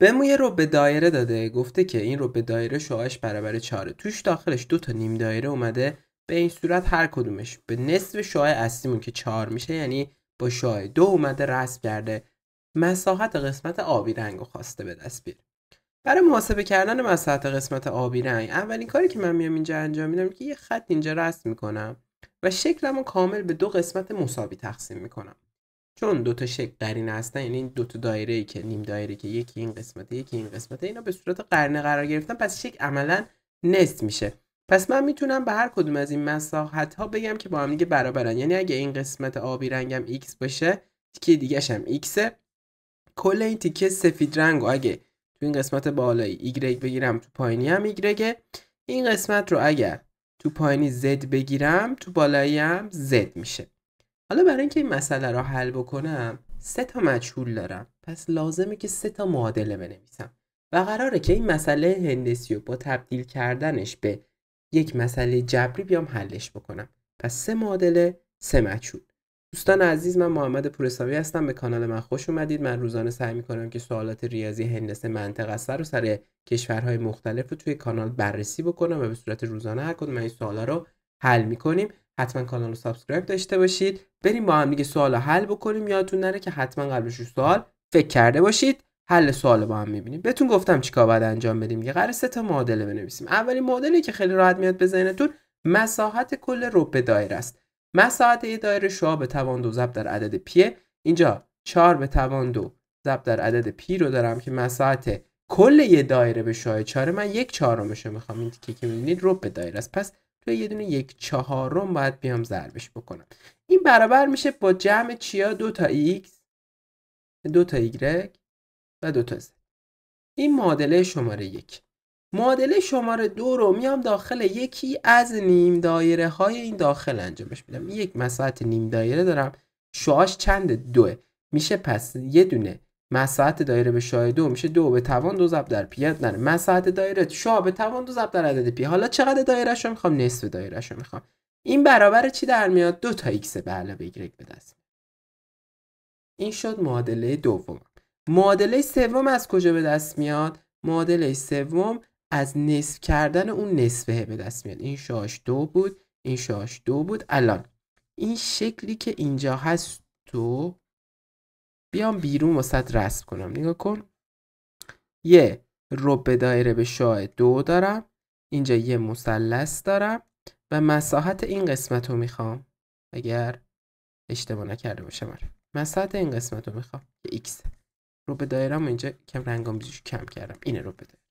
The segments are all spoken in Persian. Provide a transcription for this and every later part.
مویه یه به دایره داده گفته که این رو به دایره شوهاش برابر چاره توش داخلش دو تا نیم دایره اومده به این صورت هر کدومش به نصف شعاع اصلیمون که چهار میشه یعنی با شعاع دو اومده رسم کرده مساحت قسمت آبی رنگ خواسته به دست بیاره برای محاسبه کردن مساحت قسمت آبی رنگ اولین کاری که من میام اینجا انجام میدم که یه خط اینجا رسم میکنم و شکلمو کامل به دو قسمت مساوی تقسیم میکنم چون دو تا شکل قرینه هستن یعنی این دو تا دایره ای که نیم دایره که یکی این قسمت یکی این قسمت اینا به صورت قرنه قرار گرفتن پس شکل عملا نصف میشه پس من میتونم به هر کدوم از این مساحت ها بگم که با هم دیگه برابرن یعنی اگه این قسمت آبی رنگم x باشه تیکه دیگه هم x کل این تیکه سفید رنگ و اگه تو این قسمت بالایی y بگیرم تو پایینی هم y این قسمت رو اگر تو پایینی z بگیرم تو بالایی هم z میشه حالا برای اینکه این مسئله را حل بکنم سه تا مجهول دارم پس لازمه که سه تا معادله بنویسم و قراره که این مسئله هندسی رو با تبدیل کردنش به یک مسئله جبری بیام حلش بکنم پس سه معادله سه مجهول دوستان عزیز من محمد پورساوی هستم به کانال من خوش اومدید من روزانه سعی میکنم که سوالات ریاضی هندسه منطقه و سر کشورهای مختلف رو توی کانال بررسی بکنم و به صورت روزانه هر کدوم این سوالا رو حل میکنیم حتما کانال رو سابسکرایب داشته باشید بریم با هم دیگه سوال رو حل بکنیم یادتون نره که حتما قبلش سوال فکر کرده باشید حل سوال با هم میبینیم بهتون گفتم چیکار باید انجام بدیم یه قرار سه تا معادله بنویسیم اولین معادله که خیلی راحت میاد به مساحت کل رب دایره است مساحت یه دایره شعاع به توان دو ضرب در عدد پی اینجا 4 به توان دو ضرب در عدد پی رو دارم که مساحت کل یه دایره به شعاع 4 من یک چهارمش میخوام این تیکه که میبینید رب دایره است پس یک یه دونه یک چهارم باید بیام ضربش بکنم این برابر میشه با جمع چیا دو تا x دو تا y و دو تا این معادله شماره یک معادله شماره دو رو میام داخل یکی از نیم دایره های این داخل انجامش میدم یک مساحت نیم دایره دارم شعاش چند دوه میشه پس یه دونه مساحت دایره به شاید دو میشه دو به توان دو ضرب در پی در مساحت دایره شا به توان دو ضرب در عدد پی حالا چقدر دایره رو میخوام نصف دایره رو میخوام این برابر چی در میاد دو تا ایکس به علاوه ایگرگ به دست این شد معادله دوم معادله سوم از کجا به دست میاد معادله سوم از نصف کردن اون نصفه به دست میاد این شاش دو بود این شاش دو بود الان این شکلی که اینجا هست تو بیام بیرون وسط رسم کنم نگاه کن یه رب دایره به شاه دو دارم اینجا یه مثلث دارم و مساحت این قسمت رو میخوام اگر اشتباه نکرده باشم آره. مساحت این قسمت رو میخوام یه x روبه دایره اینجا کم رنگام کم کردم اینه روبه دایره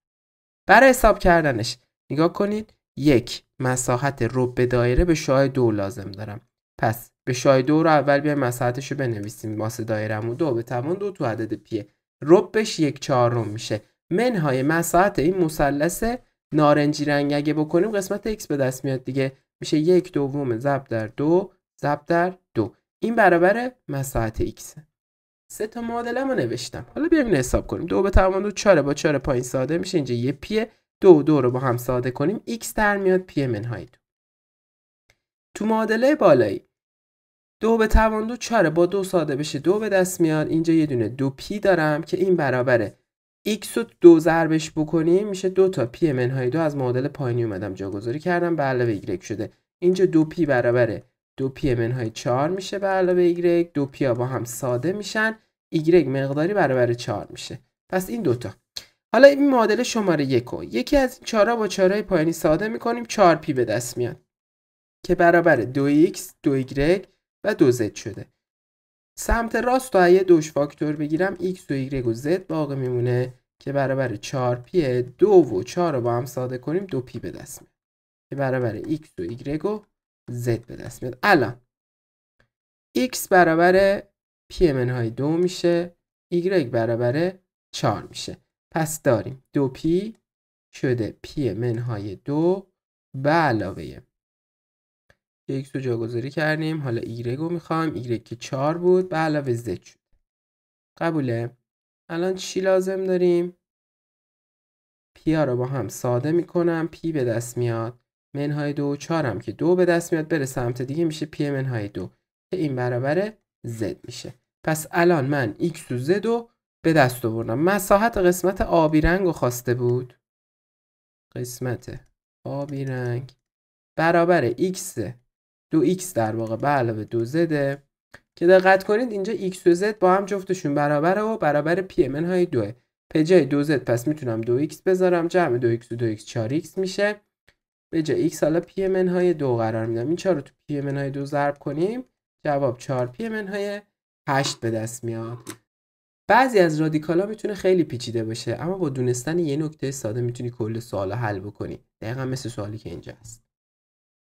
برای حساب کردنش نگاه کنید یک مساحت رب دایره به شاه دو لازم دارم پس به شای دو رو اول بیایم مساحتش رو بنویسیم واسه دایرمون دو به توان دو تو عدد پیه ربش یک چهارم میشه منهای مساحت این مثلث نارنجی رنگ اگه بکنیم قسمت x به دست میاد دیگه میشه یک دوم ضرب در دو ضرب در دو این برابر مساحت x سه تا معادله ما نوشتم حالا بیایم حساب کنیم دو به توان دو چهار با چهار پایین ساده میشه اینجا یه پیه دو دو رو با هم ساده کنیم x در میاد پیه منهای دو تو معادله بالایی دو به توان دو چاره با دو ساده بشه دو به دست میاد اینجا یه دونه دو پی دارم که این برابره x رو دو ضربش بکنیم میشه دو تا پی منهای دو از معادله پایینی اومدم جاگذاری کردم به علاوه ایگرگ شده اینجا دو پی برابره دو پی منهای 4 میشه به علاوه دو پی ها با هم ساده میشن ایگرگ مقداری برابر 4 میشه پس این دوتا حالا این معادله شماره یک و یکی از این چارا با چهارای پایینی ساده میکنیم 4 پی به دست میاد که برابر 2x، 2y و 2z شده سمت راست و یه دوش فاکتور بگیرم x و y و z باقی میمونه که برابر 4 p 2 و 4 رو با هم ساده کنیم 2 p به دست میاد که برابر x و y و z به دست میاد الان x برابر p منهای 2 میشه y برابر 4 میشه پس داریم 2 p شده p منهای 2 به علاوه x رو جاگذاری کردیم حالا y رو میخوام y که 4 بود به علاوه z شد قبوله الان چی لازم داریم پی رو با هم ساده میکنم پی به دست میاد منهای دو و هم که دو به دست میاد بره سمت دیگه میشه پی منهای دو که این برابر z میشه پس الان من x و z رو به دست آوردم مساحت قسمت آبی رنگ رو خواسته بود قسمت آبی رنگ برابر x 2x در واقع به علاوه 2 زده که دقت کنید اینجا x و z با هم جفتشون برابره و برابر پی من های دوه به جای 2z پس میتونم 2x بذارم جمع 2x و 2x 4x میشه به جای x حالا پی من های دو قرار میدم این 4 رو تو پی من های دو ضرب کنیم جواب 4 پی من های 8 به دست میاد بعضی از رادیکالا میتونه خیلی پیچیده باشه اما با دونستن یه نکته ساده میتونی کل سوالا حل بکنی دقیقا مثل سوالی که اینجا هست